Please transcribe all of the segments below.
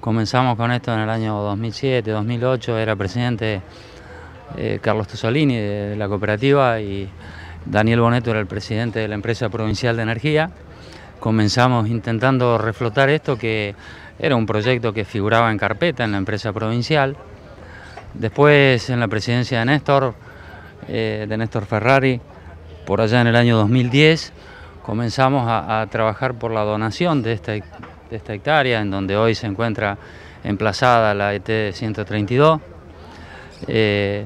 Comenzamos con esto en el año 2007, 2008, era presidente eh, Carlos Tosolini de la cooperativa y Daniel Boneto era el presidente de la empresa provincial de energía. Comenzamos intentando reflotar esto que era un proyecto que figuraba en carpeta en la empresa provincial. Después en la presidencia de Néstor, eh, de Néstor Ferrari, por allá en el año 2010, comenzamos a trabajar por la donación de esta de esta hectárea, en donde hoy se encuentra emplazada la ET 132. Eh,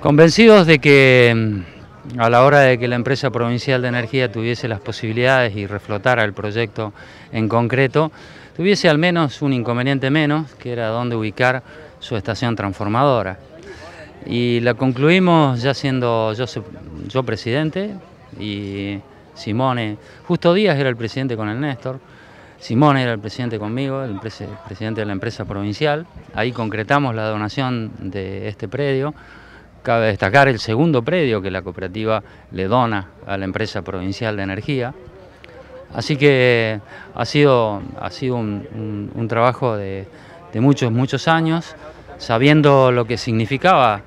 convencidos de que mm, a la hora de que la empresa provincial de energía tuviese las posibilidades y reflotara el proyecto en concreto, tuviese al menos un inconveniente menos, que era dónde ubicar su estación transformadora. Y la concluimos ya siendo yo, yo presidente y Simone, justo Díaz era el presidente con el Néstor, Simón era el presidente conmigo, el presidente de la empresa provincial. Ahí concretamos la donación de este predio. Cabe destacar el segundo predio que la cooperativa le dona a la empresa provincial de energía. Así que ha sido, ha sido un, trabajo de, muchos, muchos años, sabiendo lo que significaba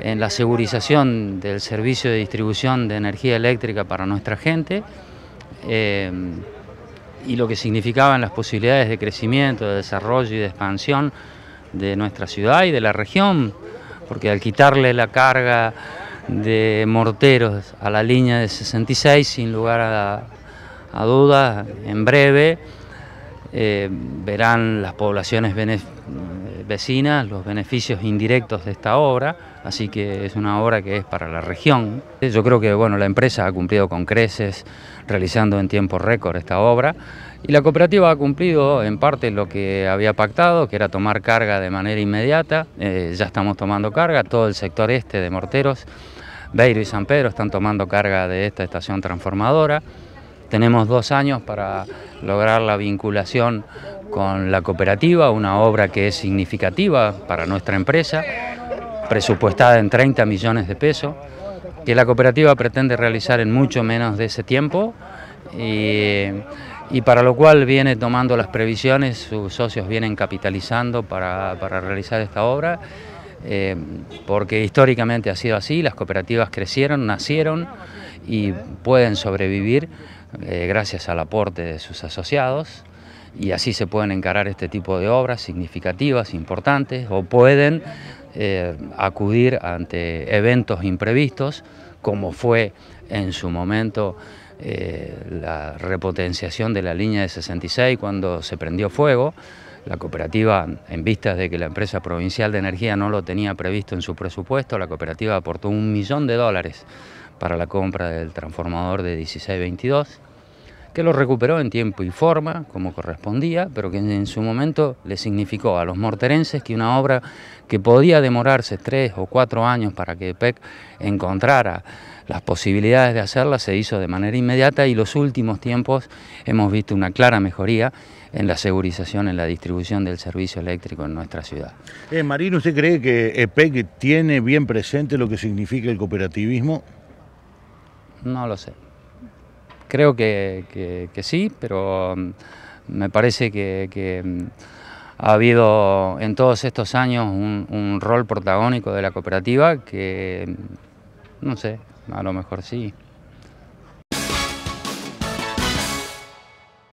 en la segurización del servicio de distribución de energía eléctrica para nuestra gente. Eh, y lo que significaban las posibilidades de crecimiento, de desarrollo y de expansión de nuestra ciudad y de la región, porque al quitarle la carga de morteros a la línea de 66, sin lugar a, dudas, en breve eh, verán las poblaciones eh, vecinas los beneficios indirectos de esta obra así que es una obra que es para la región. Yo creo que bueno, la empresa ha cumplido con creces realizando en tiempo récord esta obra y la cooperativa ha cumplido en parte lo que había pactado, que era tomar carga de manera inmediata, eh, ya estamos tomando carga, todo el sector este de Morteros, Beiro y San Pedro están tomando carga de esta estación transformadora. Tenemos dos años para lograr la vinculación con la cooperativa, una obra que es significativa para nuestra empresa presupuestada en 30 millones de pesos, que la cooperativa pretende realizar en mucho menos de ese tiempo y, para lo cual viene tomando las previsiones, sus socios vienen capitalizando para, realizar esta obra. Eh, porque históricamente ha sido así, las cooperativas crecieron, nacieron y pueden sobrevivir eh, gracias al aporte de sus asociados y así se pueden encarar este tipo de obras significativas, importantes, o pueden eh, acudir ante eventos imprevistos, como fue en su momento eh, la repotenciación de la línea de 66 cuando se prendió fuego. La cooperativa, en vistas de que la empresa provincial de energía no lo tenía previsto en su presupuesto, la cooperativa aportó un millón de dólares para la compra del transformador de 1622 que lo recuperó en tiempo y forma, como correspondía, pero que en su momento le significó a los morterenses que una obra que podía demorarse tres o cuatro años para que EPEC encontrara las posibilidades de hacerla, se hizo de manera inmediata y los últimos tiempos hemos visto una clara mejoría en la segurización, en la distribución del servicio eléctrico en nuestra ciudad. Eh, Marino, ¿usted cree que EPEC eh, tiene bien presente lo que significa el cooperativismo? No lo sé. Creo que, sí, pero mm, me parece que, mm, ha habido en todos estos años un, un rol protagónico de la cooperativa que, mm, no sé, a lo mejor sí.